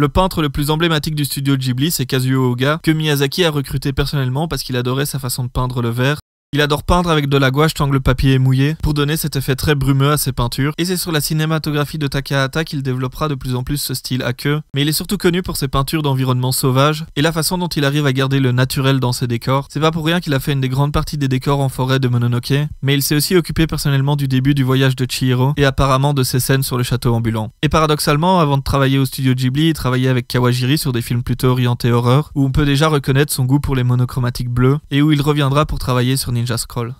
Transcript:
Le peintre le plus emblématique du studio Ghibli, c'est Kazuo Oga, que Miyazaki a recruté personnellement parce qu'il adorait sa façon de peindre le verre il adore peindre avec de la gouache tangle papier est mouillé, pour donner cet effet très brumeux à ses peintures, et c'est sur la cinématographie de Takahata qu'il développera de plus en plus ce style queue. mais il est surtout connu pour ses peintures d'environnement sauvage, et la façon dont il arrive à garder le naturel dans ses décors. C'est pas pour rien qu'il a fait une des grandes parties des décors en forêt de Mononoke, mais il s'est aussi occupé personnellement du début du voyage de Chihiro, et apparemment de ses scènes sur le château ambulant. Et paradoxalement, avant de travailler au studio Ghibli, il travaillait avec Kawajiri sur des films plutôt orientés horreur, où on peut déjà reconnaître son goût pour les monochromatiques bleus et où il reviendra pour travailler sur Ninja Scroll